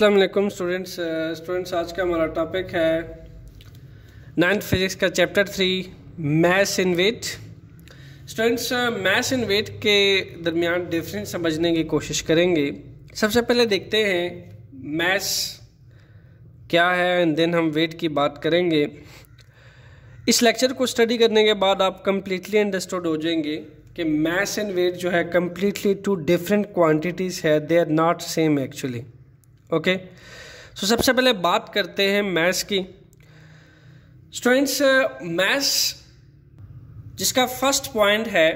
अस्सलाम वालेकुम students students आज का हमारा टॉपिक है नाइन्थ फिजिक्स का chapter three mass in weight students mass in weight के दरमियान डिफरेंस समझने की कोशिश करेंगे सबसे पहले देखते हैं मैथ्स क्या है एंड देन हम वेट की बात करेंगे इस लेक्चर को स्टडी करने के बाद आप कम्प्लीटली अंडरस्टूड हो जाएंगे कि मैथ्स एंड वेट जो है कम्प्लीटली टू डिफरेंट क्वान्टिटीज़ है they are not same actually okay so सबसे पहले बात करते हैं मैथ्स की स्टूडेंट्स मैथ्स uh, जिसका फर्स्ट पॉइंट है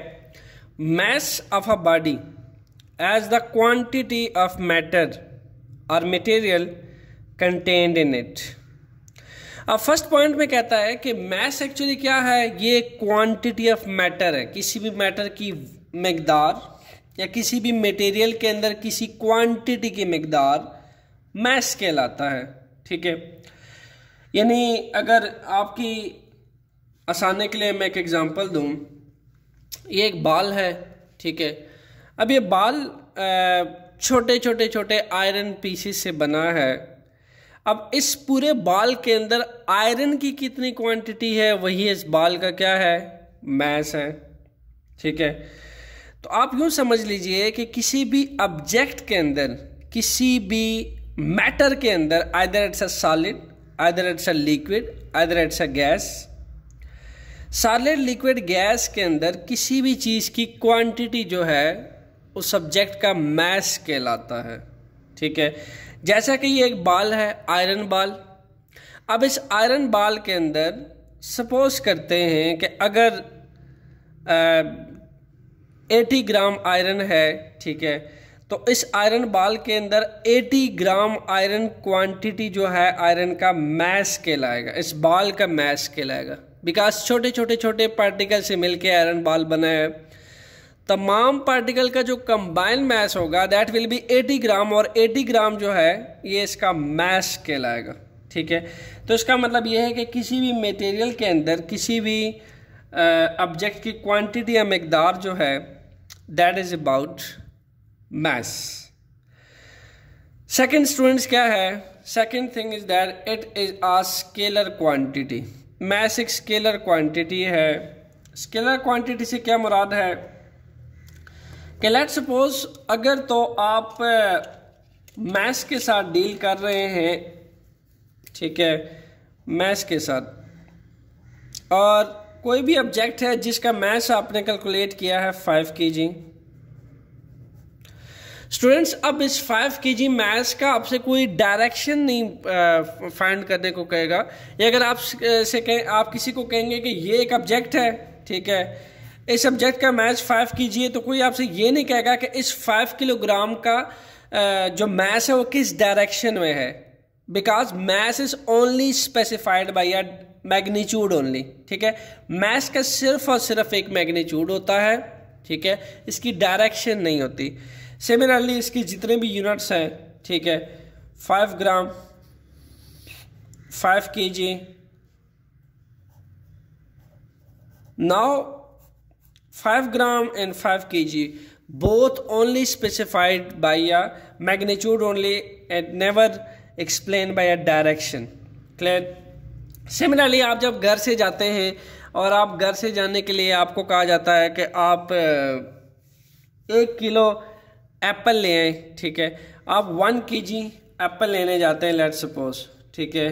mass of a body as the quantity of matter और मटेरियल कंटेन्ड इन इट अब फर्स्ट पॉइंट में कहता है कि मैथ्स एक्चुअली क्या है ये क्वांटिटी ऑफ मैटर है किसी भी मैटर की मकदार या किसी भी मटेरियल के अंदर किसी क्वांटिटी की मकदार मैश कहलाता है ठीक है यानी अगर आपकी आसाने के लिए मैं एक एग्ज़ाम्पल दूं ये एक बाल है ठीक है अब ये बाल छोटे छोटे छोटे आयरन पीसीस से बना है अब इस पूरे बाल के अंदर आयरन की कितनी क्वांटिटी है वही इस बाल का क्या है मैस है ठीक है तो आप यूँ समझ लीजिए कि किसी भी ऑब्जेक्ट के अंदर किसी भी मैटर के अंदर either it's a solid either it's a liquid either it's a gas solid liquid gas के अंदर किसी भी चीज़ की क्वांटिटी जो है उस सब्जेक्ट का मैस कहलाता है ठीक है जैसा कि ये एक बाल है आयरन बाल अब इस आयरन बाल के अंदर सपोज करते हैं कि अगर एटी ग्राम आयरन है ठीक है तो इस आयरन बाल के अंदर 80 ग्राम आयरन क्वांटिटी जो है आयरन का मैस कहलाएगा इस बाल का मैस कहलाएगा बिकॉज छोटे छोटे छोटे पार्टिकल से मिलके आयरन बाल बना है तमाम पार्टिकल का जो कंबाइन मैस होगा दैट विल बी 80 ग्राम और 80 ग्राम जो है ये इसका मैस कहलाएगा ठीक है तो इसका मतलब ये है कि किसी भी मटेरियल के अंदर किसी भी ऑब्जेक्ट की क्वांटिटी या मकदार जो है that is about mass second students क्या है second thing is that it is a scalar quantity mass एक स्केलर क्वांटिटी है स्केलर क्वांटिटी से क्या मुराद है कि लेट सपोज अगर तो आप मैथ्स के साथ डील कर रहे हैं ठीक है मैथ्स के साथ और कोई भी ऑब्जेक्ट है जिसका मैथ्स आपने कैलकुलेट किया है फाइव के जी स्टूडेंट्स अब इस फाइव के जी मैथ्स का आपसे कोई डायरेक्शन नहीं फाइंड करने को कहेगा ये अगर आप से कहें आप किसी को कहेंगे कि ये एक ऑब्जेक्ट है ठीक है इस ऑब्जेक्ट का मैथ्स फाइव कीजिए तो कोई आपसे ये नहीं कहेगा कि इस फाइव किलोग्राम का जो मैथ है वो किस डायरेक्शन में है because mass is only specified by a magnitude only ठीक है मैथ्स का सिर्फ और सिर्फ एक मैग्नीट्यूड होता है ठीक है इसकी डायरेक्शन नहीं होती सिमिलरली इसकी जितने भी यूनिट्स हैं ठीक है five gram five K G now five gram and five K G both only specified by a magnitude only and never explain by a direction clear similarly आप जब घर से जाते हैं और आप घर से जाने के लिए आपको कहा जाता है कि आप एक किलो एप्पल ले आए ठीक है आप वन के जी एप्पल लेने जाते हैं लेट सपोज ठीक है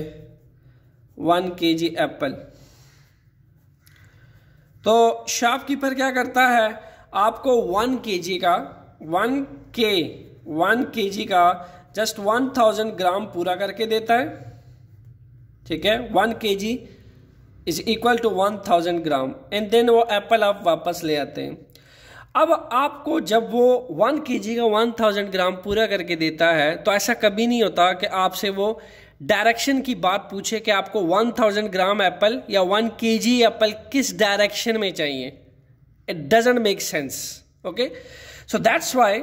वन के जी एप्पल तो शॉपकीपर क्या करता है आपको वन के जी का वन के वन के जी का जस्ट वन थाउजेंड ग्राम पूरा करके देता है ठीक है वन के G is equal to one thousand gram and then वो एप्पल आप वापस ले आते हैं अब आपको जब वो वन के जी का वन थाउजेंड ग्राम पूरा करके देता है तो ऐसा कभी नहीं होता कि आपसे वो डायरेक्शन की बात पूछे कि आपको वन थाउजेंड ग्राम एप्पल या वन के जी एप्पल किस डायरेक्शन में चाहिए it doesn't make sense okay so that's why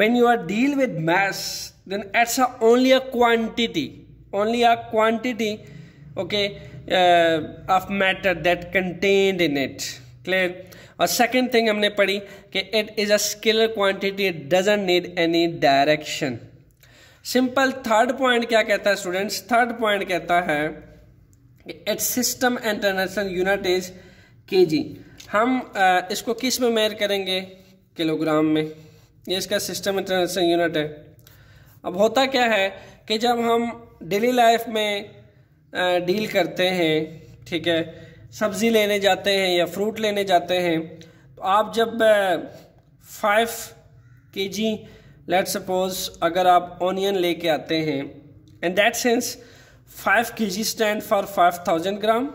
when you are deal with mass then it's a only a quantity only a quantity okay of matter that contained in it clear और second thing हमने पढ़ी कि it is a scalar quantity it doesn't need any direction simple third point क्या कहता है students third point कहता है it system international unit is K G हम आ, uh, इसको किस में मेयर करेंगे किलोग्राम में ये इसका सिस्टम इंटरनेशनल यूनिट है अब होता क्या है कि जब हम डेली लाइफ में डील uh, करते हैं ठीक है सब्ज़ी लेने जाते हैं या फ्रूट लेने जाते हैं तो आप जब फाइव के जी लेट सपोज अगर आप ऑनियन लेके आते हैं in that sense five K G stand for five thousand gram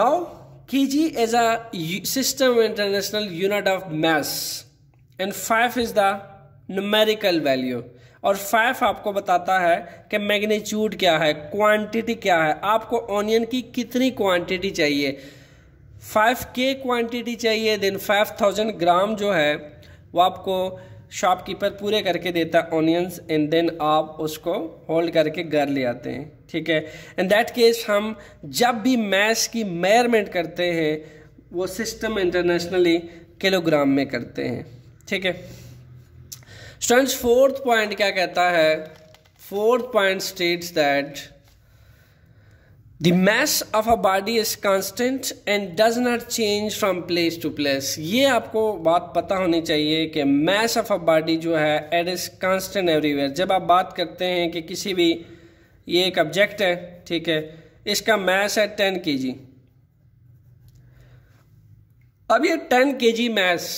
now K G is a system international unit of mass and five is the numerical value और five आपको बताता है कि मैग्नीट्यूड क्या है क्वांटिटी क्या है आपको ऑनियन की कितनी क्वांटिटी चाहिए फाइव के क्वांटिटी चाहिए देन फाइव थाउजेंड ग्राम जो है वो आपको शॉपकीपर पूरे करके देता है ऑनियंस एंड देन आप उसको होल्ड करके घर ले आते हैं ठीक है इन दैट केस हम जब भी मैश की मेयरमेंट करते हैं वो सिस्टम इंटरनेशनली किलोग्राम में करते हैं ठीक है स्टूडेंट्स फोर्थ पॉइंट क्या कहता है fourth point states that the mass of a body is constant and does not change from place to place ये आपको बात पता होनी चाहिए कि मैस ऑफ अ बॉडी जो है एट इज़ कांस्टेंट एवरीवेयर जब आप बात करते हैं कि किसी भी ये एक ऑब्जेक्ट है ठीक है इसका मैस है टेन के जी अब ये टेन के जी मैस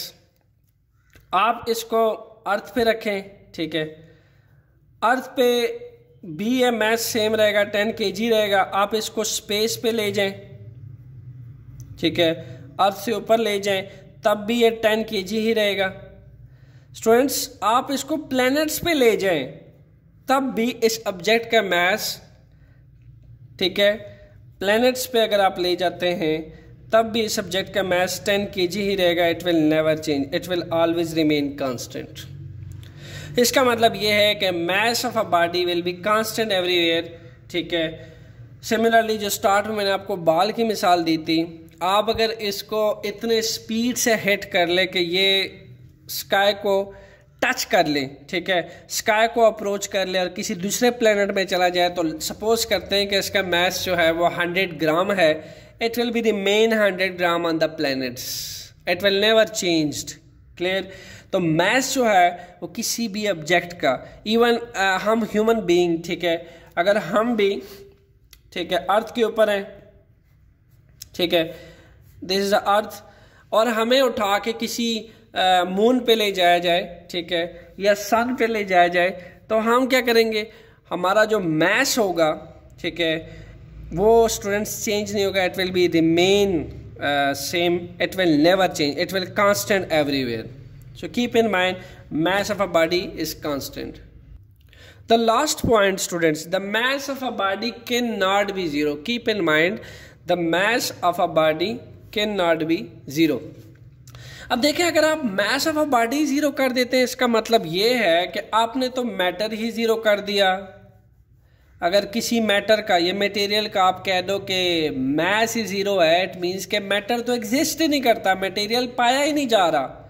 आप इसको अर्थ पे रखें ठीक है अर्थ पे बी ए मैथ सेम रहेगा टेन के जी रहेगा आप इसको स्पेस पे ले जाएं ठीक है अर्थ से ऊपर ले जाएं तब भी ये टेन के जी ही रहेगा स्टूडेंट्स आप इसको प्लैनेट्स पे ले जाएं तब भी इस ऑब्जेक्ट का मैथ ठीक है प्लैनेट्स पे अगर आप ले जाते हैं तब भी इस सब्जेक्ट का मैथ्स टेन के जी ही रहेगा it will never change it will always remain constant इसका मतलब ये है कि mass of a body will be constant everywhere ठीक है सिमिलरली जो स्टार्ट में मैंने आपको बाल की मिसाल दी थी आप अगर इसको इतने स्पीड से हिट कर ले कि ये स्काई को टच कर ले ठीक है स्काई को अप्रोच कर ले और किसी दूसरे प्लेनेट में चला जाए तो सपोज करते हैं कि इसका मैस जो है वो हंड्रेड ग्राम है it will be remain hundred gram on the planets it will never changed clear तो मैथ्स जो है वो किसी भी ऑब्जेक्ट का इवन uh, हम ह्यूमन बीइंग ठीक है अगर हम भी ठीक है अर्थ के ऊपर हैं ठीक है दिस इज़ द अर्थ और हमें उठा के किसी मून uh, पे ले जाया जाए ठीक है या सन पे ले जाया जाए तो हम क्या करेंगे हमारा जो मैथ्स होगा ठीक है वो स्टूडेंट्स चेंज नहीं होगा it will be remain same it will never change it will constant everywhere So keep in mind mass of a body is constant. The last point students, the mass of a body cannot be zero. Keep in mind the mass of a body cannot be zero. अब देखें अगर आप mass of a body zero कर देते हैं इसका मतलब ये है कि आपने तो मैटर ही ज़ीरो कर दिया अगर किसी मैटर का ये मटेरियल का आप कह दो कि मैस ही ज़ीरो है इट मीन्स के मैटर तो एग्जिस्ट ही नहीं करता मटेरियल पाया ही नहीं जा रहा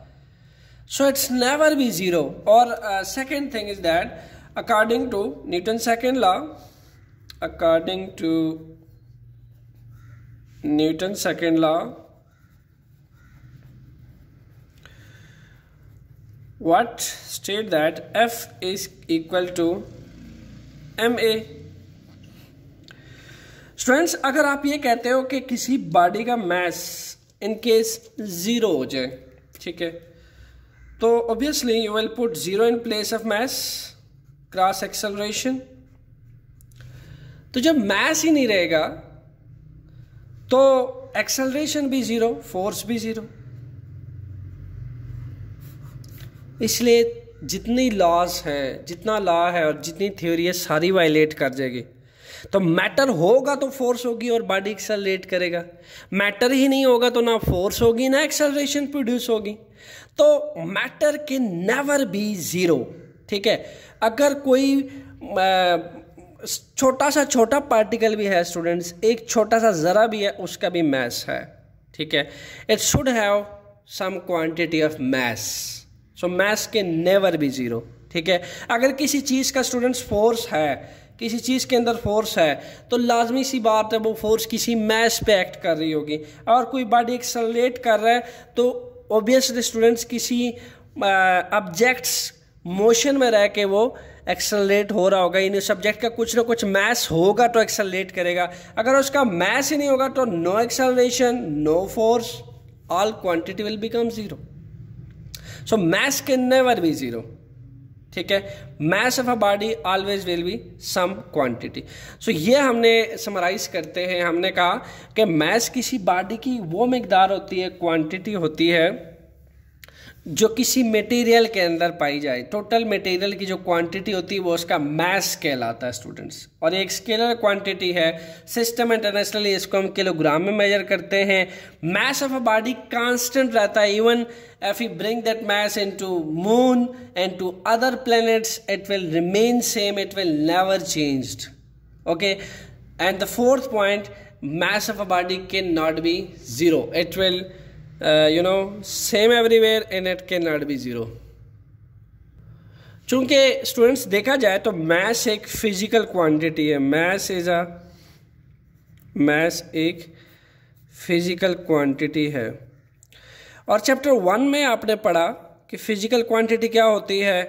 So it's never be zero. Or uh, second thing is that according to Newton's second law, according to Newton's second law, what state that F is equal to ma students अगर आप ये कहते हो कि किसी बॉडी का मास in case zero हो जाए ठीक है तो obviously you will put zero in place of mass cross acceleration तो जब मैस ही नहीं रहेगा तो एक्सेलरेशन भी ज़ीरो फोर्स भी ज़ीरो इसलिए जितनी लॉज हैं जितना लॉ है और जितनी थ्योरी है सारी वायलेट कर जाएगी तो मैटर होगा तो फोर्स होगी और बॉडी एक्सेलरेट करेगा मैटर ही नहीं होगा तो ना फोर्स होगी ना एक्सेलरेशन प्रोड्यूस होगी तो मैटर के नेवर बी ज़ीरो ठीक है अगर कोई छोटा सा छोटा पार्टिकल भी है स्टूडेंट्स एक छोटा सा ज़रा भी है उसका भी मैस है ठीक है it should have some quantity of mass so mass can never भी ज़ीरो ठीक है अगर किसी चीज़ का स्टूडेंट्स फोर्स है किसी चीज़ के अंदर फोर्स है तो लाजमी सी बात है वो फोर्स किसी मैस पे एक्ट कर रही होगी और कोई बॉडी एक्सलेट कर रहा है तो ऑब्वियसली स्टूडेंट्स किसी ऑब्जेक्ट्स uh, मोशन में रह के वो एक्सलरेट हो रहा होगा इन सब्जेक्ट का कुछ ना कुछ मैथ्स होगा तो एक्सलरेट करेगा अगर उसका मैथ्स ही नहीं होगा तो no acceleration no force all quantity will become zero so mass can never be zero ठीक है mass of a body always will be some quantity so ये हमने समराइज करते हैं हमने कहा कि मैस किसी बॉडी की वो मकदार होती है क्वांटिटी होती है जो किसी मटेरियल के अंदर पाई जाए टोटल मटेरियल की जो क्वांटिटी होती है वो उसका मैस कहलाता है स्टूडेंट्स और एक स्केलर क्वांटिटी है सिस्टम इंटरनेशनली इसको हम किलोग्राम में मेजर करते हैं mass of a body constant रहता है even if you bring that mass into moon and to other planets it will remain same it will never changed okay and the fourth point of a body can not be zero it will you know same everywhere and it can not be zero चूंकि students देखा जाए तो mass एक physical quantity है mass is a mass एक physical quantity है और chapter one में आपने पढ़ा कि फिज़िकल क्वांटिटी क्या होती है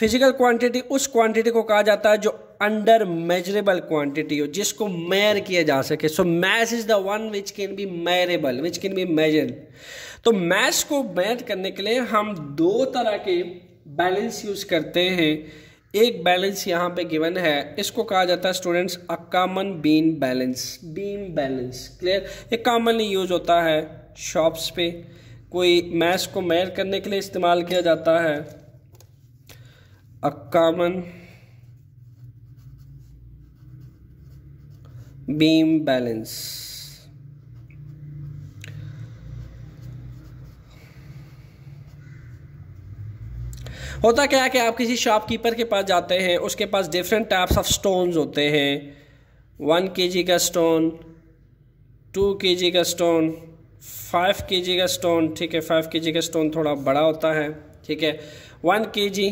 फिज़िकल क्वांटिटी उस क्वांटिटी को कहा जाता है जो अंडर मेजरेबल क्वांटिटी हो जिसको मैर किया जा सके so mass is the one which can be measurable which can be measure तो मैस को मैर करने के लिए हम दो तरह के बैलेंस यूज करते हैं एक बैलेंस यहाँ पे गिवन है इसको कहा जाता है students a common beam balance beam balance clear ये कॉमनली यूज होता है शॉप्स पे कोई मैस को मैर करने के लिए इस्तेमाल किया जाता है अ कॉमन बीम बैलेंस होता क्या है कि आप किसी शॉपकीपर के पास जाते हैं उसके पास डिफरेंट टाइप्स ऑफ स्टोन्स होते हैं वन के जी का स्टोन टू के जी का स्टोन फाइव के जी का स्टोन ठीक है फाइव के जी का स्टोन थोड़ा बड़ा होता है ठीक है वन के जी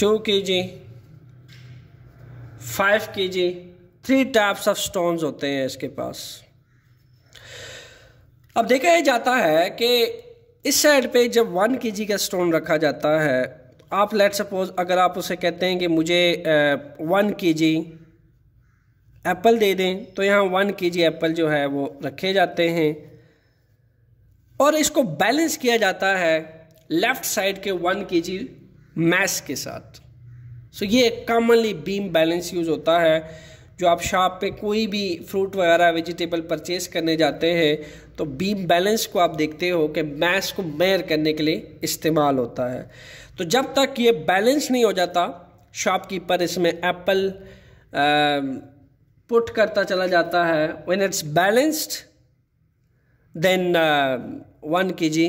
two k G five K G three types of stone होते हैं इसके पास अब देखा जाता है कि इस साइड पे जब वन के जी का स्टोन रखा जाता है आप लेट सपोज अगर आप उसे कहते हैं कि मुझे वन के जी एप्पल दे दें तो यहाँ वन के जी एप्पल जो है वो रखे जाते हैं और इसको बैलेंस किया जाता है लेफ़्ट साइड के वन के जी मैस के साथ सो ये कॉमनली बीम बैलेंस यूज़ होता है जो आप शॉप पे कोई भी फ्रूट वगैरह वेजिटेबल परचेस करने जाते हैं तो बीम बैलेंस को आप देखते हो कि मैस को मेयर करने के लिए इस्तेमाल होता है तो जब तक ये बैलेंस नहीं हो जाता शॉपकीपर इसमें एप्पल पुट करता चला जाता है when it's balanced then one के जी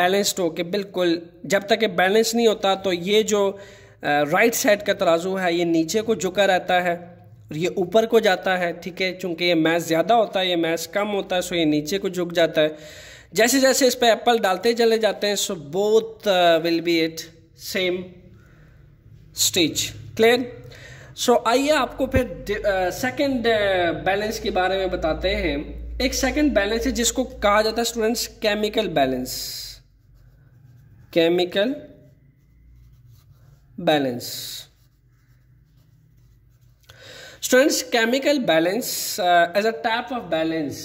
बैलेंस्ड हो के बिल्कुल जब तक ये बैलेंस नहीं होता तो ये जो uh, राइट साइड का तराजू है ये नीचे को झुका रहता है और ये ऊपर को जाता है ठीक है चूंकि ये मैस ज़्यादा होता है ये मैस कम होता है सो ये नीचे को झुक जाता है जैसे जैसे इस पर एप्पल डालते चले जाते हैं so both will be it same stage clear so आइए आपको फिर सेकेंड बैलेंस के बारे में बताते हैं एक सेकेंड बैलेंस है जिसको कहा जाता है students chemical balance chemical balance students chemical balance as a type of balance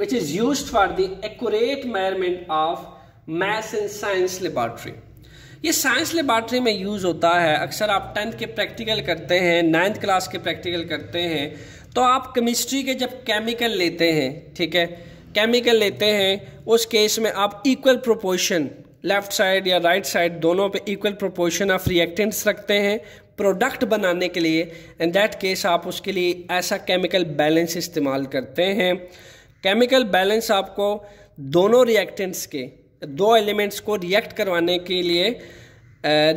which is use for the accurate measurement of mass in science laboratory ये साइंस लेबॉर्ट्री में यूज होता है अक्सर आप टेंथ के प्रैक्टिकल करते हैं नाइन्थ क्लास के प्रैक्टिकल करते हैं तो आप केमिस्ट्री के जब केमिकल लेते हैं ठीक है केमिकल लेते हैं उस केस में आप इक्वल प्रोपोर्शन लेफ्ट साइड या राइट right साइड दोनों पे इक्वल प्रोपोर्शन ऑफ रिएक्टेंट्स रखते हैं प्रोडक्ट बनाने के लिए इन दैट केस आप उसके लिए ऐसा केमिकल बैलेंस इस्तेमाल करते हैं केमिकल बैलेंस आपको दोनों रिएक्टेंट्स के दो एलिमेंट्स को रिएक्ट करवाने के लिए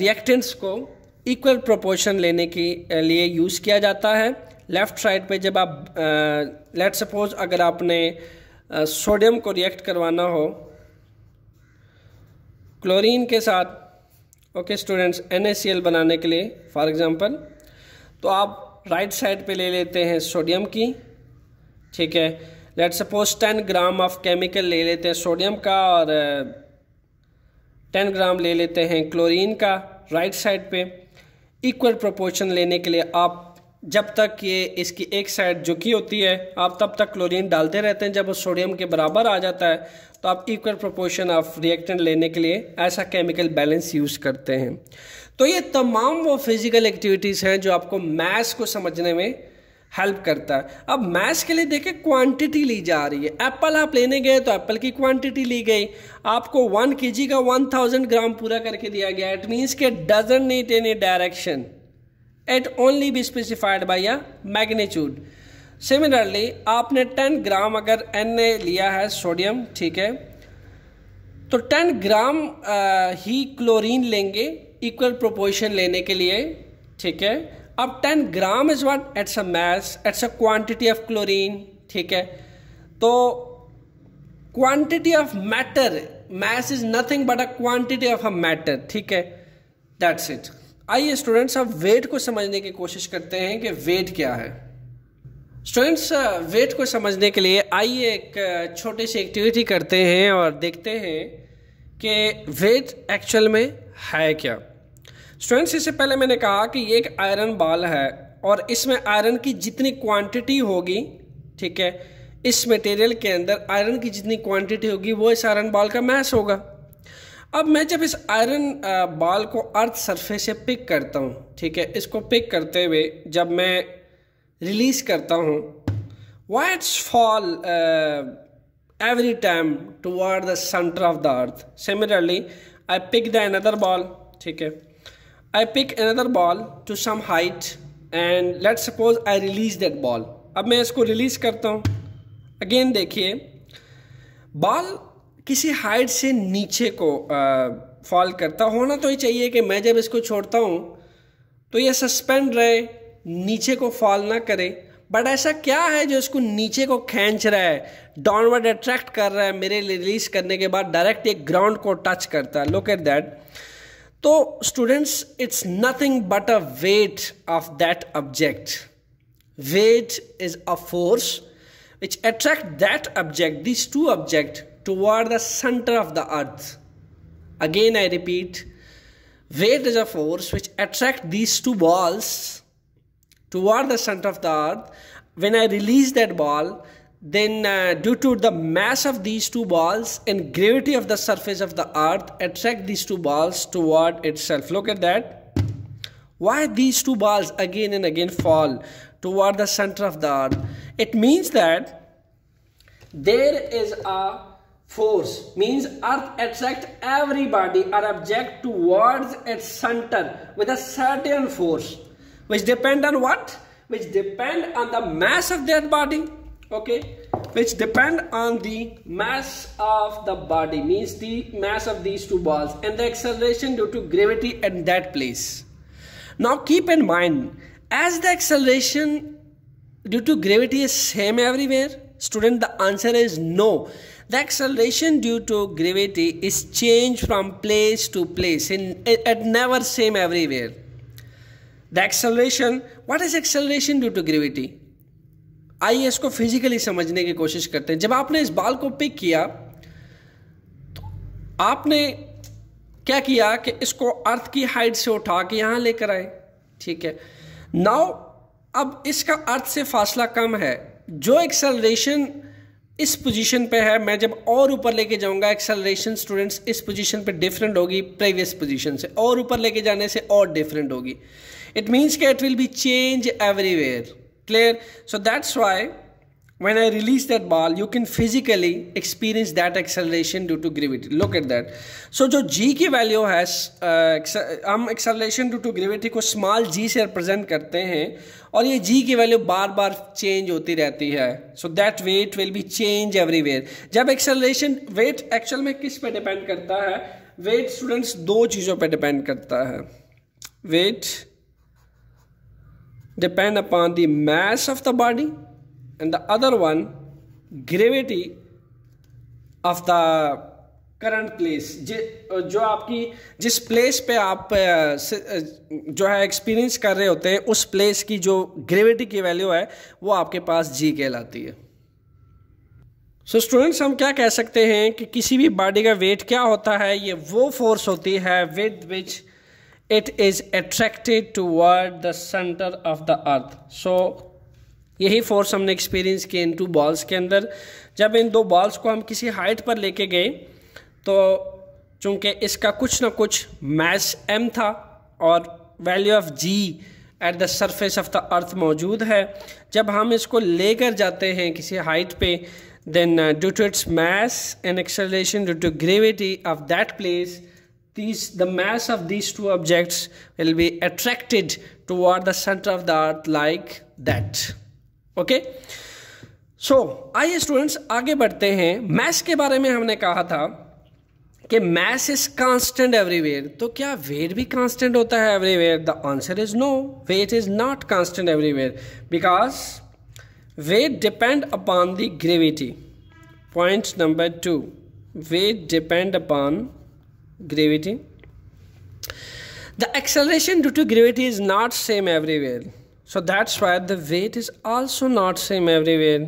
रिएक्टेंट्स को इक्वल प्रोपोर्शन लेने के लिए यूज़ किया जाता है लेफ़्ट साइड पे जब आप लेट सपोज़ अगर आपने सोडियम को रिएक्ट करवाना हो क्लोरीन के साथ ओके स्टूडेंट्स एन बनाने के लिए फॉर एग्ज़ाम्पल तो आप राइट साइड पे ले लेते हैं सोडियम की ठीक है let suppose ten gram of chemical ले लेते हैं सोडियम का और टेन uh, ग्राम ले लेते हैं क्लोरीन का राइट साइड पे इक्वल प्रोपोर्शन लेने के लिए आप जब तक ये इसकी एक साइड झुकी होती है आप तब तक क्लोरीन डालते रहते हैं जब वो सोडियम के बराबर आ जाता है तो आप इक्वल प्रोपोर्शन ऑफ रिएक्टेंट लेने के लिए ऐसा केमिकल बैलेंस यूज़ करते हैं तो ये तमाम वो फिज़िकल एक्टिविटीज़ हैं जो आपको मैथ्स को समझने में हेल्प करता है अब मैथ्स के लिए देखें क्वांटिटी ली जा रही है एप्पल आप लेने गए तो एप्पल की क्वांटिटी ली गई आपको वन के जी का वन थाउजेंड ग्राम पूरा करके दिया गया इट मीन्स के doesn't need any direction it only be specified by a magnitude similarly आपने 10 ग्राम अगर एन ए लिया है सोडियम ठीक है तो 10 ग्राम आ, ही क्लोरीन लेंगे इक्वल प्रोपोर्शन लेने के लिए ठीक है अब 10 gram is what it's a mass it's a quantity of chlorine ठीक है तो quantity of matter mass is nothing but a quantity of a matter ठीक है दैट्स इट आइए स्टूडेंट्स अब वेट को समझने की कोशिश करते हैं कि वेट क्या है स्टूडेंट्स वेट को समझने के लिए आइए एक छोटी सी एक्टिविटी करते हैं और देखते हैं कि वेट एक्चुअल में है क्या स्टूडेंट्स इससे पहले मैंने कहा कि ये एक आयरन बाल है और इसमें आयरन की जितनी क्वांटिटी होगी ठीक है इस मटेरियल के अंदर आयरन की जितनी क्वांटिटी होगी वो इस आयरन बाल का मैस होगा अब मैं जब इस आयरन बॉल को अर्थ सरफेस से पिक करता हूँ ठीक है इसको पिक करते हुए जब मैं रिलीज करता हूँ weights fall every time toward the centre of the earth similarly I pick the another ball ठीक है I pick another ball to some height and let suppose I release that ball अब मैं इसको release करता हूँ again देखिए ball किसी height से नीचे को फॉल करता होना तो ही चाहिए कि मैं जब इसको छोड़ता हूँ तो ये सस्पेंड रहे नीचे को फॉल ना करे बट ऐसा क्या है जो इसको नीचे को खींच रहा है डाउनवर्ड अट्रैक्ट कर रहा है मेरे रिलीज करने के बाद डायरेक्ट एक ग्राउंड को टच करता है लुक एट दैट तो students it's nothing but a weight of that object weight is a force which attract that object this to object toward the center of the earth. Again, I repeat, weight is a force which attracts these two balls toward the center of the earth. When I release that ball, then uh, due to the mass of these two balls and gravity of the surface of the earth attract these two balls toward itself look at that why these two balls again and again fall toward the center of the earth it means that there is a force means earth attracts everybody or object towards its center with a certain force which depend on what which depend on the mass of that body okay which depend on the mass of the body means the mass of these two balls and the acceleration due to gravity at that place now keep in mind as the acceleration due to gravity is same everywhere student the answer is no The acceleration due to gravity is changed from place to place. In, it, it never same everywhere. The acceleration, what is acceleration due to gravity? आइए इसको physically समझने की कोशिश करते हैं जब आपने इस बाल को पिक किया तो आपने क्या किया कि इसको अर्थ की हाइट से उठा के यहाँ लेकर आए ठीक है नाउ अब इसका अर्थ से फासला कम है जो एक्सेलरेशन इस पोजीशन पे है मैं जब और ऊपर लेके जाऊंगा एक्सेलरेशन स्टूडेंट्स इस पोजीशन पे डिफरेंट होगी प्रीवियस पोजीशन से और ऊपर लेके जाने से और डिफरेंट होगी इट मीन्स के it will be change everywhere clear so that's why when I release that ball, you can physically experience that acceleration due to gravity. Look at that. So जो g की value है uh, हम acceleration due to gravity को small g से represent करते हैं और ये g की वैल्यू बार बार चेंज होती रहती है so that weight will be change everywhere जब एक्सेलरेशन वेट एक्चुअल में किस पे डिपेंड करता है वेट स्टूडेंट्स दो चीज़ों पे डिपेंड करता है weight depend upon the mass of the body and the other one gravity of the current place जो आपकी जिस प्लेस पे आप जो है एक्सपीरियंस कर रहे होते हैं उस प्लेस की जो ग्रेविटी की वैल्यू है वो आपके पास जी कहलाती है सो so स्टूडेंट्स हम क्या कह सकते हैं कि किसी भी बॉडी का वेट क्या होता है ये वो फोर्स होती है with which it is attracted toward the centre of the earth so यही फोर्स हमने एक्सपीरियंस किए इन टू बॉल्स के अंदर जब इन दो बॉल्स को हम किसी हाइट पर लेके गए तो चूंकि इसका कुछ ना कुछ मैस एम था और value of g at the surface of the earth मौजूद है जब हम इसको लेकर जाते हैं किसी हाइट पे then due to its mass and acceleration due to gravity of that place these the mass of these two objects will be attracted toward the centre of the earth like that okay so आइए students आगे बढ़ते हैं maths के बारे में हमने कहा था कि मैथ्स इज कांस्टेंट एवरीवेयर तो क्या वेट भी कांस्टेंट होता है everywhere the answer is no weight is not constant everywhere because weight depend upon the gravity point number two weight depend upon gravity the acceleration due to gravity is not same everywhere so that's why the weight is also not same everywhere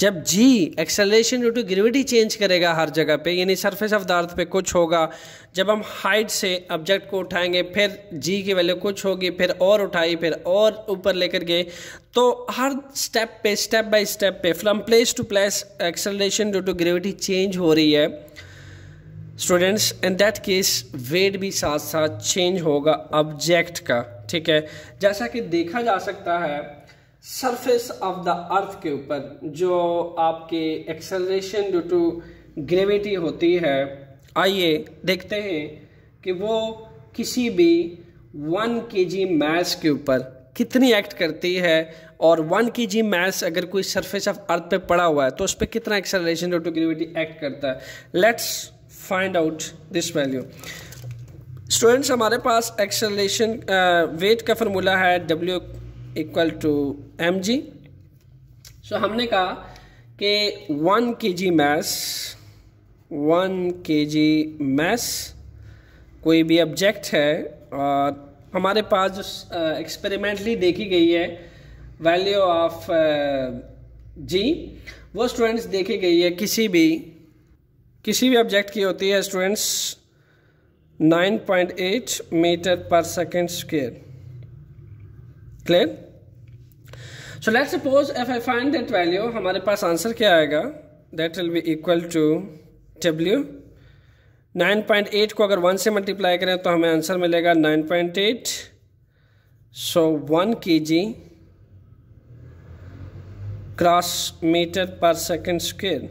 जब g acceleration due to gravity change करेगा हर जगह पे यानी surface of the earth पे कुछ होगा जब हम हाइट से ऑब्जेक्ट को उठाएंगे फिर जी की वैल्यू कुछ होगी फिर और उठाई फिर और ऊपर लेकर गए तो हर स्टेप पे स्टेप बाय स्टेप पे from place to place acceleration due to gravity change हो रही है students in that case weight भी साथ साथ चेंज होगा ऑब्जेक्ट का ठीक है जैसा कि देखा जा सकता है सरफेस ऑफ द अर्थ के ऊपर जो आपके एक्सेलरेशन ड्यू टू ग्रेविटी होती है आइए देखते हैं कि वो किसी भी वन के जी मैस के ऊपर कितनी एक्ट करती है और वन के जी मैस अगर कोई सरफेस ऑफ अर्थ पे पड़ा हुआ है तो उस पर कितना acceleration due to gravity act करता है let's find out this value students हमारे पास एक्सेलेशन वेट का फॉर्मूला है W equal to M g so हमने कहा कि वन के जी मैस वन के जी मैस कोई भी ऑब्जेक्ट है और हमारे पास जो एक्सपेरिमेंटली देखी गई है वैल्यू ऑफ जी वो स्टूडेंट्स देखी गई है किसी भी किसी भी ऑब्जेक्ट की होती है students 9.8 meter per second square clear so let's suppose if i find that value हमारे पास आंसर क्या आएगा that will be equal to w 9.8 को अगर 1 से मल्टीप्लाई करें तो हमें आंसर मिलेगा 9.8 सो वन के g cross metre per second square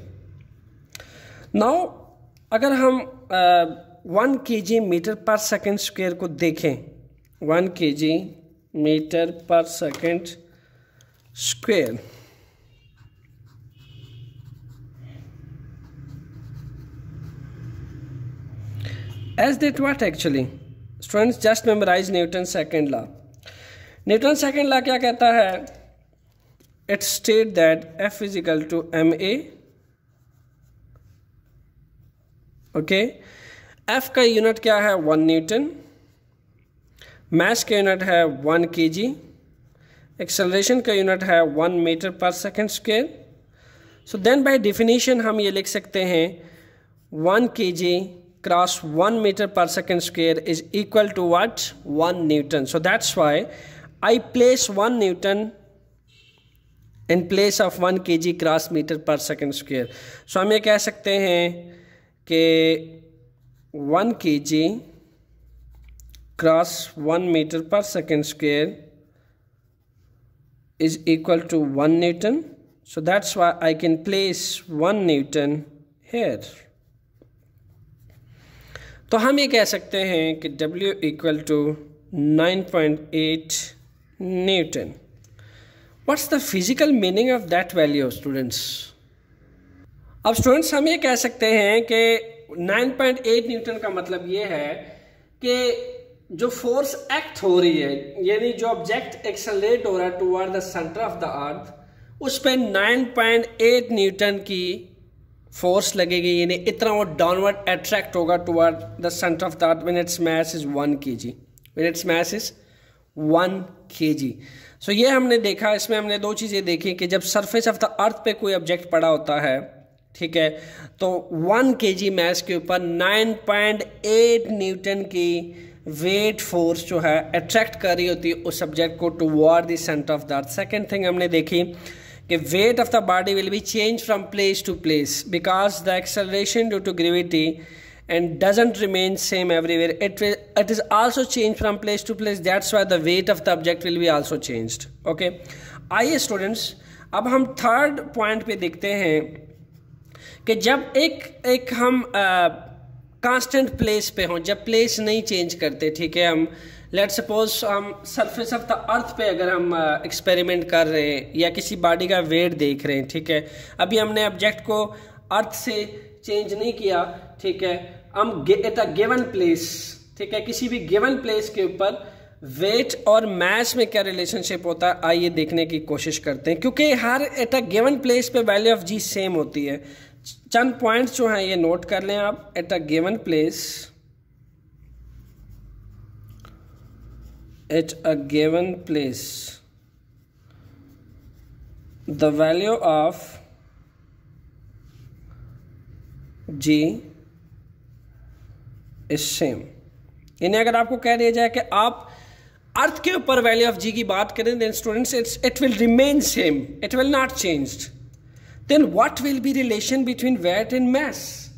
now अगर हम uh, वन के g metre per second square को देखें वन के g metre per second square as that what actually students just memorise Newton second law Newton second law क्या कहता है it state that F equal to M A okay F का unit क्या है one newton mass का unit है one के g acceleration का यूनिट है one metre per second square so then by definition हम ये लिख सकते हैं वन के g cross one metre per second square is equal to what one newton so that's why I place one newton in place of one के g cross metre per second square so हम ये कह सकते हैं कि one के g cross one metre per second square is equal to one newton so that's why I can place one newton here तो हम ये कह सकते हैं कि W equal to nine point eight newton what's the physical meaning of that value students अब students हम ये कह सकते हैं कि 9.8 न्यूटन का मतलब ये है कि जो फोर्स एक्ट हो रही है यानी जो ऑब्जेक्ट एक्सलेट हो रहा है toward the centre of the earth उस पर नाइन न्यूटन की फोर्स लगेगी यानी इतना वो डाउनवर्ड अट्रैक्ट होगा toward the centre of the earth when its mass is one के g when its mass is one के जी सो ये हमने देखा इसमें हमने दो चीज़ें देखी कि जब सरफेस ऑफ द अर्थ पे कोई ऑब्जेक्ट पड़ा होता है ठीक है तो वन के जी मैच के ऊपर नाइन पॉइंट एट न्यूटन की वेट फोर्स जो है अट्रैक्ट कर रही होती है उस सब्जेक्ट को toward the centre of the earth second thing हमने देखी कि weight of the body will be change from place to place because the acceleration due to gravity and doesn't remain same everywhere it it is also change from place to place that's why the weight of the object will be be changed okay आइए students अब हम third point पे देखते हैं कि जब एक एक हम कांस्टेंट प्लेस पे हों जब प्लेस नहीं चेंज करते ठीक है हम लेट सपोज हम सरफेस ऑफ द अर्थ पे अगर हम एक्सपेरिमेंट कर रहे हैं या किसी बॉडी का वेट देख रहे हैं ठीक है अभी हमने ऑब्जेक्ट को अर्थ से चेंज नहीं किया ठीक है हम एट अ गिवन प्लेस ठीक है किसी भी गिवन प्लेस के ऊपर वेट और मैस में क्या रिलेशनशिप होता है आइए देखने की कोशिश करते हैं क्योंकि हर एट अ गिवन प्लेस पे वैल्यू ऑफ जी सेम होती है चंद पॉइंट्स जो हैं ये नोट कर लें आप at a given place at a given place the value of g is same यानी अगर आपको कह दिया जाए कि आप अर्थ के ऊपर वैल्यू ऑफ जी की बात करें then students it's it will remain same it will not changed then what will be relation between wet and mass?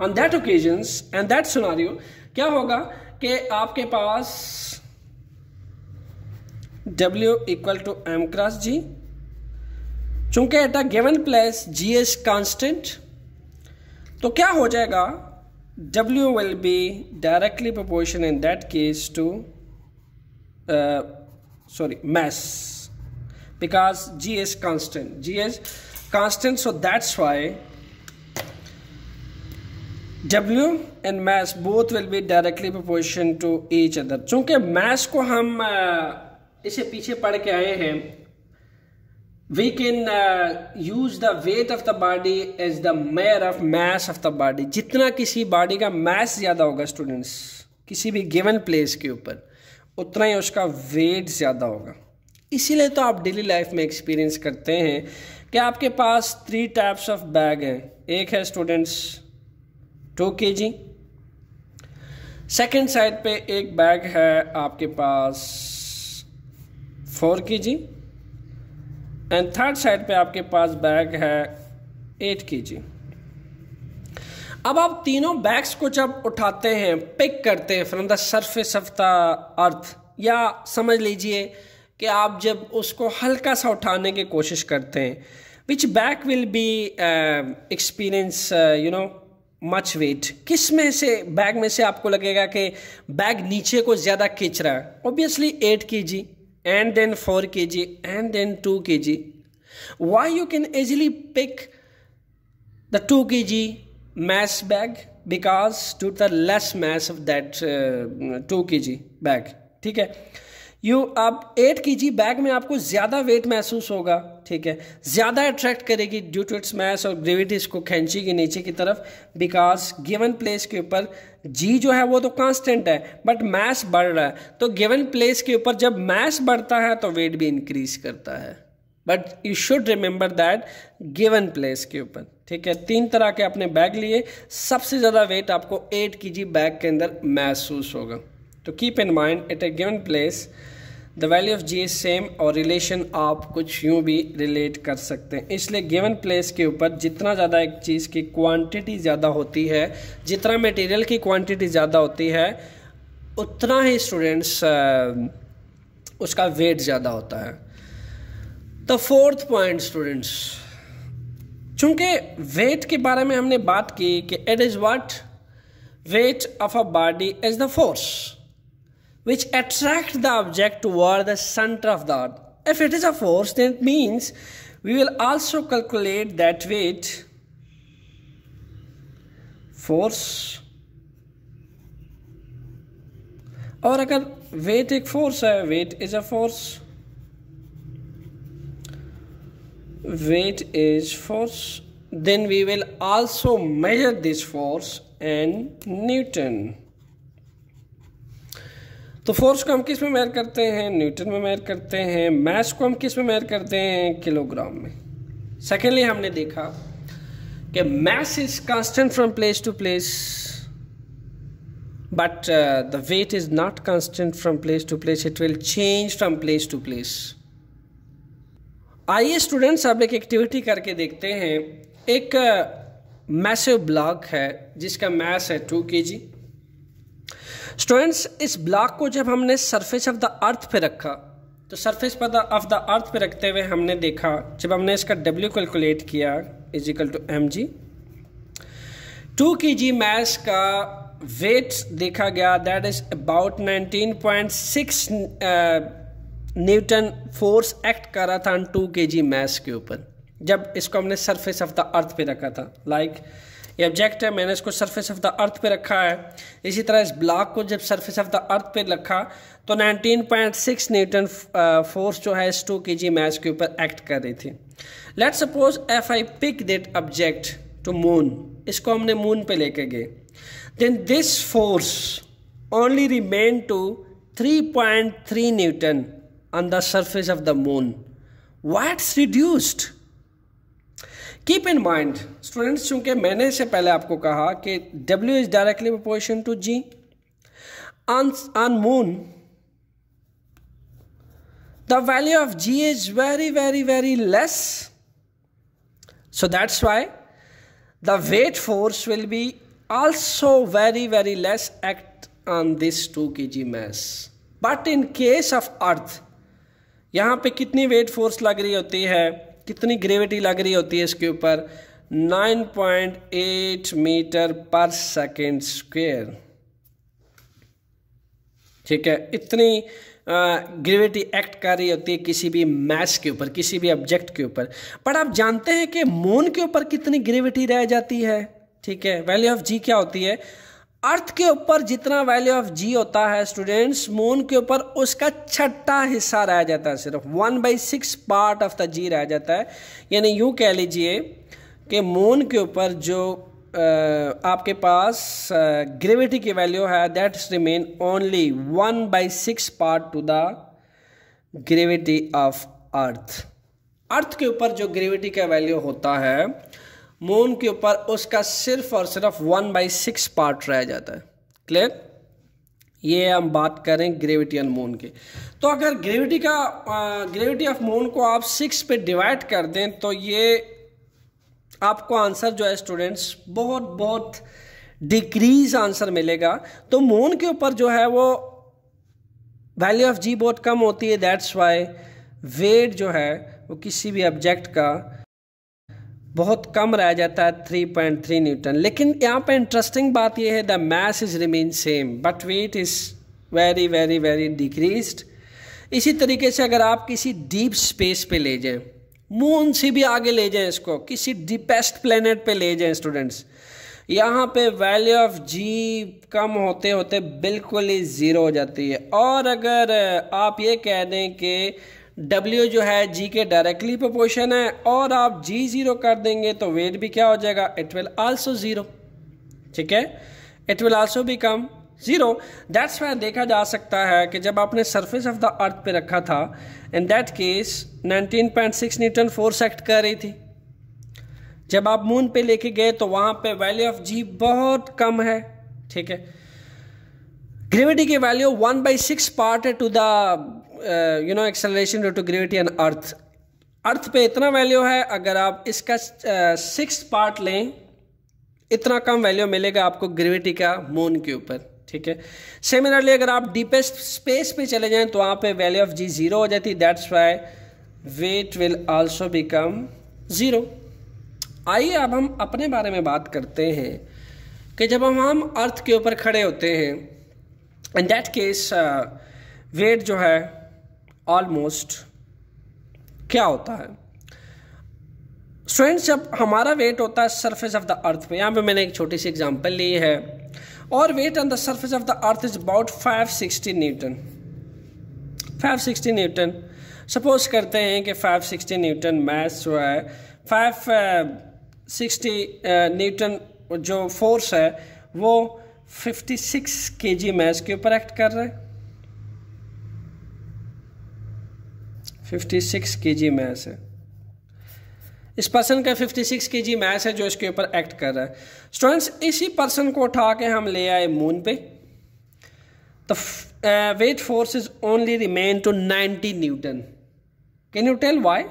On that occasions and that scenario, क्या होगा कि आपके पास W equal to M cross g चूंकि at a given place g is constant तो क्या हो जाएगा W will be directly proportional in that case to uh, sorry mass because G is constant. G is constant so that's why W and mass both will be directly proposition to each other चूंकि mass को हम uh, इसे पीछे पढ़ के आए हैं we can use the weight of the body as the measure of mass of the body जितना किसी बॉडी का मैस ज्यादा होगा स्टूडेंट्स किसी भी गिवन प्लेस के ऊपर उतना ही उसका वेट ज्यादा होगा इसीलिए तो आप डेली लाइफ में एक्सपीरियंस करते हैं कि आपके पास थ्री टाइप्स ऑफ बैग हैं एक है students to k ji second side पे एक बैग है आपके पास फोर के जी एंड थर्ड साइड पे आपके पास बैग है एट के जी अब आप तीनों बैग्स को जब उठाते हैं पिक करते हैं from the surface of the earth या समझ लीजिए कि आप जब उसको हल्का सा उठाने की कोशिश करते हैं which back will be uh, experience uh, you know much weight किस में से बैग में से आपको लगेगा कि बैग नीचे को ज़्यादा खींच रहा है ओब्वियसली एट के जी एंड देन फोर के जी and then two k g why you can easily pick the two k ji mass bag because two the less mass of that two k g bag ठीक है you आप eight कीजिए bag में आपको ज़्यादा wait महसूस होगा ठीक है ज़्यादा अट्रैक्ट करेगी ड्यू टू इट्स मैस और ग्रेविटी इसको खींचेगी नीचे की तरफ बिकॉज गिवन प्लेस के ऊपर जी जो है वो तो कांस्टेंट है बट मैस बढ़ रहा है तो गिवन प्लेस के ऊपर जब मैस बढ़ता है तो वेट भी इंक्रीज करता है but you should remember that given place के ऊपर ठीक है तीन तरह के अपने बैग लिए सबसे ज़्यादा वेट आपको एट के जी बैग के अंदर महसूस होगा तो keep in mind at a given place the value of g same और रिलेशन आप कुछ यूँ भी रिलेट कर सकते हैं इसलिए गिवन प्लेस के ऊपर जितना ज़्यादा एक चीज़ की क्वांटिटी ज़्यादा होती है जितना मटेरियल की क्वांटिटी ज़्यादा होती है उतना ही स्टूडेंट्स उसका वेट ज़्यादा होता है द फोर्थ पॉइंट स्टूडेंट्स चूँकि वेट के बारे में हमने बात की कि it is what weight of a body is the force which attract the object toward the center of the earth. If it is a force, then it means we will also calculate that weight force और अगर wait एक force है weight is a force weight is force then we will also measure this force and newton तो force को हम किस में मैर करते हैं न्यूटन में मैर करते हैं मैस को हम किस में मैर करते हैं किलोग्राम में सेकेंडली हमने देखा कि mass is constant from place to place but the weight is not constant from place to place it will change from place to place आइए स्टूडेंट्स आप एक एक्टिविटी करके देखते हैं एक मैसिव uh, ब्लॉक है जिसका मैस है टू के जी स्टूडेंट्स इस ब्लॉक को जब हमने सरफेस ऑफ द अर्थ पे रखा तो सरफेस पर ऑफ द अर्थ पे रखते हुए हमने देखा जब हमने इसका डब्ल्यू कैलकुलेट किया equal to M g two k ji mass का वेट देखा गया that is about 19.6 newton force act कर रहा था टू के जी मैस के ऊपर जब इसको हमने सरफेस ऑफ द अर्थ पे रखा था लाइक like, ये ऑब्जेक्ट है मैंने इसको सरफेस ऑफ द अर्थ पे रखा है इसी तरह इस ब्लॉक को जब सरफेस ऑफ द अर्थ पे रखा तो 19.6 न्यूटन फोर्स जो है इस टू के जी मैच के ऊपर एक्ट कर रही थी let suppose if I pick that object to moon इसको हमने मून पे लेके गए then this force two three point 3.3 newton on the surface of the moon what's reduced keep in mind students चूंकि मैंने इससे पहले आपको कहा कि W is directly proportion to g on on moon the value of g is very very very less so that's why the weight force will be also very very less act on this two k ji mass but in case of earth यहां पर कितनी weight force लग रही होती है कितनी gravity लग रही होती है इसके ऊपर 9.8 मीटर पर सेकेंड स्क्वेयर ठीक है इतनी ग्रेविटी एक्ट कर रही होती है किसी भी मैस के ऊपर किसी भी ऑब्जेक्ट के ऊपर पर आप जानते हैं कि मून के ऊपर कितनी ग्रेविटी रह जाती है ठीक है वैल्यू ऑफ जी क्या होती है अर्थ के ऊपर जितना वैल्यू ऑफ जी होता है स्टूडेंट्स मून के ऊपर उसका छठा हिस्सा रह जाता है सिर्फ one by six part of the g रह जाता है यानी यूँ कह लीजिए कि मून के ऊपर जो आपके पास ग्रेविटी की वैल्यू है that remain only one by six part to the gravity of earth earth के ऊपर जो ग्रेविटी का वैल्यू होता है मून के ऊपर उसका सिर्फ और सिर्फ वन बाई सिक्स पार्ट रह जाता है क्लियर ये हम बात करें ग्रेविटी ऑन मून की तो अगर ग्रेविटी का ग्रेविटी ऑफ मून को आप सिक्स पे डिवाइड कर दें तो ये आपको आंसर जो है स्टूडेंट्स बहुत बहुत डिक्रीज आंसर मिलेगा तो मून के ऊपर जो है वो वैल्यू ऑफ जी बहुत कम होती है दैट्स वाई वेट जो है वो किसी भी ऑब्जेक्ट का बहुत कम रह जाता है 3.3 न्यूटन लेकिन यहाँ पर इंटरेस्टिंग बात यह है the mass is remain same but weight is very very very decrease इसी तरीके से अगर आप किसी डीप स्पेस पे ले जाएं मून से भी आगे ले जाएं इसको किसी डीपेस्ट प्लेनेट पे ले जाएं स्टूडेंट्स यहाँ पे वैल्यू ऑफ जी कम होते होते बिल्कुल ही ज़ीरो हो जाती है और अगर आप ये कह दें कि डब्ल्यू जो है जी के डायरेक्टली प्रोपोर्शन है और आप जी ज़ीरो कर देंगे तो वेट भी क्या हो जाएगा इट विल आल्सो ज़ीरो ठीक है it will also come zero that's why देखा जा सकता है कि जब आपने सरफेस ऑफ द अर्थ पे रखा था in that case 19.6 newton force act कर रही थी जब आप मून पे लेके गए तो वहाँ पे वैल्यू ऑफ जी बहुत कम है ठीक है ग्रेविटी की value one by six part है to the you know acceleration due to gravity and earth earth पे इतना वैल्यू है अगर आप इसका सिक्स uh, पार्ट लें इतना कम वैल्यू मिलेगा आपको ग्रेविटी का मून के ऊपर ठीक है सिमिलरली अगर आप डीपेस्ट स्पेस पे चले जाएं तो वहाँ पे वैल्यू ऑफ जी जीरो हो जाती that's why weight will also become zero आइए अब हम अपने बारे में बात करते हैं कि जब हम हम अर्थ के ऊपर खड़े होते हैं इन दैट केस वेट जो है ऑलमोस्ट क्या होता है स्टूडेंट्स जब हमारा वेट होता है सरफेस ऑफ द अर्थ पे यहाँ पे मैंने एक छोटी सी एग्जांपल ली है और weight on the surface of the earth is about 560 newton 560 newton suppose करते हैं कि 560 न्यूटन मैथ जो है 560 न्यूटन uh, जो फोर्स है वो 56 केजी मैस के ऊपर एक्ट कर रहा है 56 केजी मैस है इस पर्सन का 56 केजी मैस है जो इसके ऊपर एक्ट कर रहा है स्टूडेंट्स इसी पर्सन को उठा के हम ले आए मून पे तो weight force is only remain to 90 newton can you tell why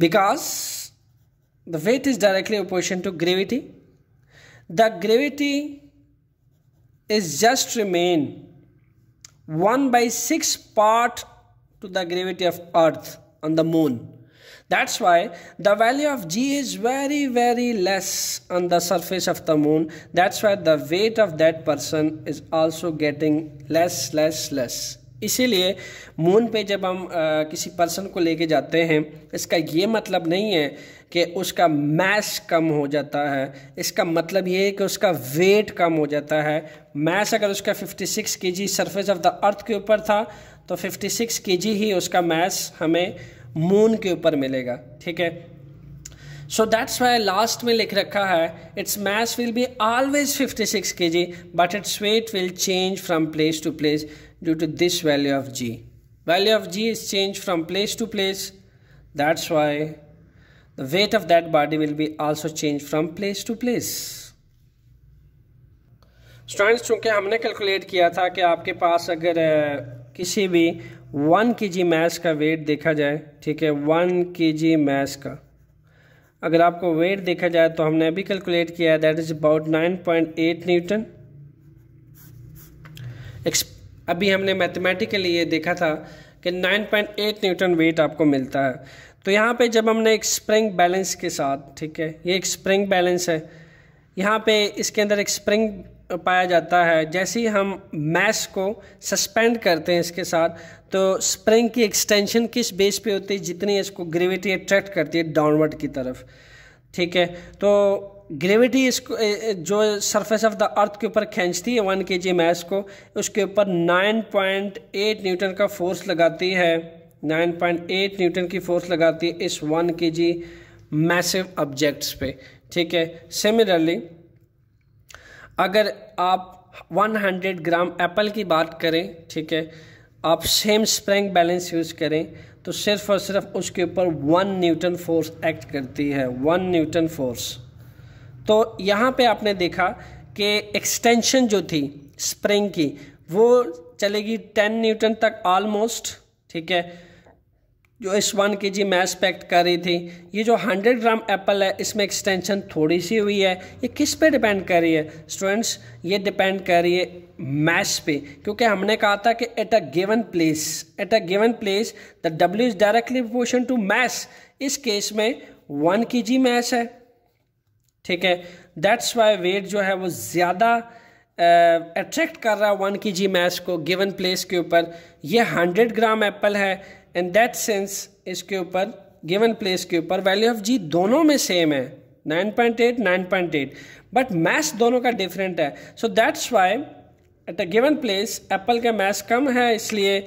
because the weight is directly opposition to gravity the gravity is just remain 1 by 6 part to the gravity of earth on the moon that's why the value of g is very very less on the surface of the moon that's why the weight of that person is also getting less less less इसीलिए moon पे जब हम आ, किसी person को लेके जाते हैं इसका ये मतलब नहीं है कि उसका मैस कम हो जाता है इसका मतलब ये है कि उसका वेट कम हो जाता है मैस अगर उसका 56 g surface of the earth के ऊपर था तो 56 जी ही उसका मैस हमें मून के ऊपर मिलेगा ठीक है सो दैट्स वाई लास्ट में लिख रखा है its mass will be always 56 k g but its weight will change from place to place due to this value of g. Value of g is changed from place to place. That's why the weight of that body will be also changed from place to place. Students चूंकि हमने calculate किया था कि आपके पास अगर किसी भी one के जी मैस का वेट देखा जाए ठीक है वन के जी मैस का अगर आपको वेट देखा जाए तो हमने अभी कैलकुलेट किया है that is about nine point eight newton X अभी हमने मैथमेटिकली ये देखा था कि 9.8 न्यूटन वेट आपको मिलता है तो यहाँ पे जब हमने एक स्प्रिंग बैलेंस के साथ ठीक है ये एक स्प्रिंग बैलेंस है यहाँ पे इसके अंदर एक स्प्रिंग पाया जाता है जैसे ही हम मैस को सस्पेंड करते हैं इसके साथ तो स्प्रिंग की एक्सटेंशन किस बेस पे होती है जितनी इसको ग्रेविटी अट्रैक्ट करती है डाउनवर्ड की तरफ ठीक है तो ग्रेविटी इसको eh, eh, जो सरफेस ऑफ द अर्थ के ऊपर खींचती है वन के जी मैस को उसके ऊपर नाइन पॉइंट एट न्यूटन का फोर्स लगाती है नाइन पॉइंट एट न्यूटन की फोर्स लगाती है इस वन के जी मैसिव ऑब्जेक्ट्स पे ठीक है सिमिलरली अगर आप वन हंड्रेड ग्राम एप्पल की बात करें ठीक है आप सेम स्प्रिंग बैलेंस यूज़ करें तो सिर्फ और सिर्फ उसके ऊपर वन न्यूटन फोर्स एक्ट करती है वन न्यूटन फोर्स तो यहाँ पे आपने देखा कि एक्सटेंशन जो थी स्प्रिंग की वो चलेगी टेन न्यूटन तक ऑलमोस्ट ठीक है जो इस वन के जी मैस पैक्ट कर रही थी ये जो 100 ग्राम एप्पल है इसमें एक्सटेंशन थोड़ी सी हुई है ये किस पे डिपेंड कर रही है स्टूडेंट्स ये डिपेंड कर रही है मैस पे क्योंकि हमने कहा था कि at a given place at a given place the W is directly proportion to mass इस केस में वन के जी मैस है ठीक है दैट्स वाई वेट जो है वो ज़्यादा अट्रैक्ट कर रहा है वन के जी मैच को गिवन प्लेस के ऊपर ये हंड्रेड ग्राम एप्पल है इन दैट सेंस इसके ऊपर गिवन प्लेस के ऊपर वैल्यू ऑफ जी दोनों में सेम है 9.8 9.8 बट मैस दोनों का डिफरेंट है so that's why at a given place apple का मैस कम है इसलिए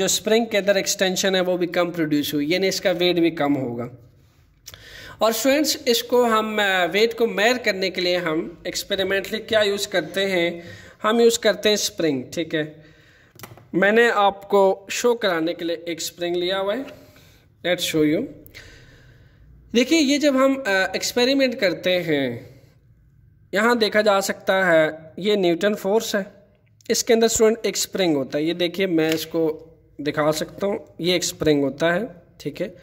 जो स्प्रिंग के अंदर एक्सटेंशन है वो भी कम प्रोड्यूस हुई यानी इसका वेट भी कम होगा और स्टूडेंट्स इसको हम वेट को मैर करने के लिए हम एक्सपेरिमेंटली क्या यूज़ करते हैं हम यूज़ करते हैं स्प्रिंग ठीक है मैंने आपको शो कराने के लिए एक स्प्रिंग लिया हुआ है लेट शो यू देखिए ये जब हम एक्सपेरिमेंट करते हैं यहाँ देखा जा सकता है ये न्यूटन फोर्स है इसके अंदर स्टूडेंट एक स्प्रिंग होता है ये देखिए मैं इसको दिखा सकता हूँ ये एक स्प्रिंग होता है ठीक है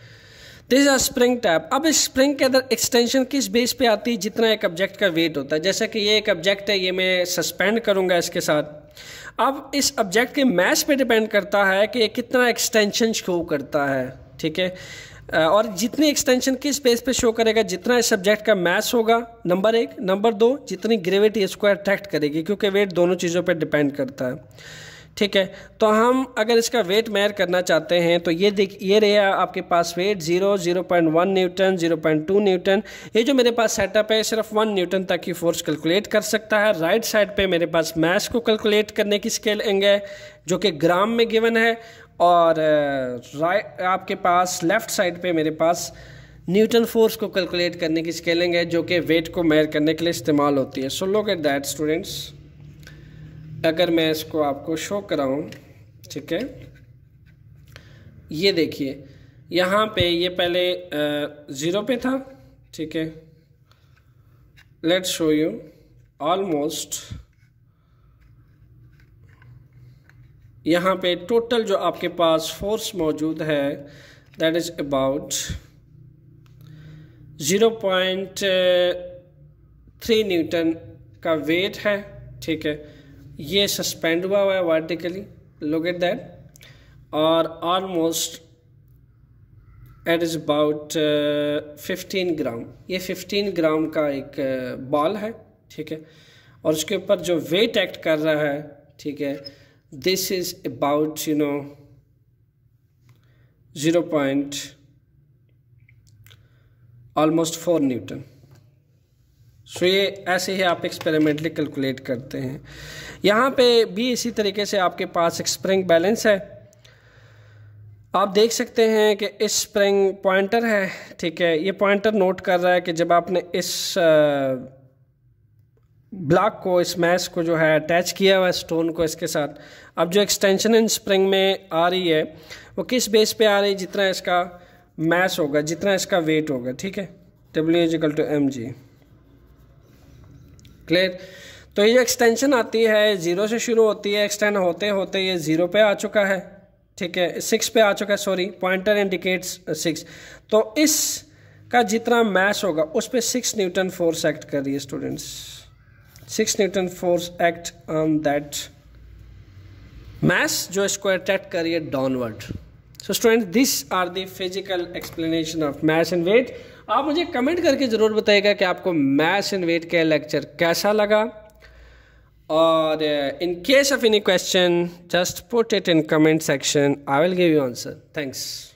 दिस आर स्प्रिंग टैप अब इस स्प्रिंग के अंदर एक्सटेंशन किस बेस पे आती है जितना एक ऑब्जेक्ट का वेट होता है जैसे कि ये एक ऑब्जेक्ट है ये मैं सस्पेंड करूँगा इसके साथ अब इस ऑब्जेक्ट के मैच पे डिपेंड करता है कि ये कितना एक्सटेंशन शो करता है ठीक है और जितनी एक्सटेंशन किस बेस पे शो करेगा जितना इस सब्जेक्ट का मैच होगा नंबर एक नंबर दो जितनी ग्रेविटी इसको अट्रैक्ट करेगी क्योंकि वेट दोनों चीज़ों पे डिपेंड करता है ठीक है तो हम अगर इसका वेट मेयर करना चाहते हैं तो ये देख ये रहा आपके पास weight zero zero point one newton zero point two newton ये जो मेरे पास सेटअप है सिर्फ वन न्यूटन तक ही फोर्स कैलकुलेट कर सकता है राइट साइड पे मेरे पास मैश को कैलकुलेट करने की स्केलिंग है जो कि ग्राम में गिवन है और राइट uh, आपके पास लेफ्ट साइड पर मेरे पास न्यूटन फोर्स को कैलकुलेट करने की स्केलिंग है जो कि वेट को मेयर करने के लिए इस्तेमाल होती है so look at that students अगर मैं इसको आपको शो कराऊँ ठीक है ये देखिए यहाँ पे ये पहले ज़ीरो पे था ठीक है लेट शो यू ऑलमोस्ट यहाँ पे टोटल जो आपके पास फोर्स मौजूद है that is about zero point three newton का वेट है ठीक है ये सस्पेंड हुआ हुआ है वर्टिकली लुक एट दैट और almost at is about fifteen gram ये फिफ्टीन ग्राम का एक बॉल uh, है ठीक है और उसके ऊपर जो वेट एक्ट कर रहा है ठीक है this is about you know zero point almost four newton so ये ऐसे ही आप एक्सपेरिमेंटली कैलकुलेट करते हैं यहाँ पे भी इसी तरीके से आपके पास एक स्प्रिंग बैलेंस है आप देख सकते हैं कि इस स्प्रिंग पॉइंटर है ठीक है ये पॉइंटर नोट कर रहा है कि जब आपने इस ब्लॉक को इस मैस को जो है अटैच किया हुआ स्टोन को इसके साथ अब जो एक्सटेंशन इन स्प्रिंग में आ रही है वो किस बेस पे आ रही है जितना इसका मैस होगा जितना इसका वेट होगा ठीक है W is equal to M G clear तो ये जो एक्सटेंशन आती है ज़ीरो से शुरू होती है एक्सटेंड होते होते ये ज़ीरो पे आ चुका है ठीक है सिक्स पे आ चुका है सॉरी पॉइंटर इंडिकेट्स सिक्स तो इस का जितना मैस होगा उस पर सिक्स न्यूटन फोर्स एक्ट कर रही है students six newton force act on that mass जो इसको अट्रैक्ट करिए downward so student this are the physical explanation of mass and weight आप मुझे कमेंट करके ज़रूर बताइएगा कि आपको मैथ्स एंड वेट का लेक्चर कैसा लगा और in case of any question just put it in comment section I will give you answer thanks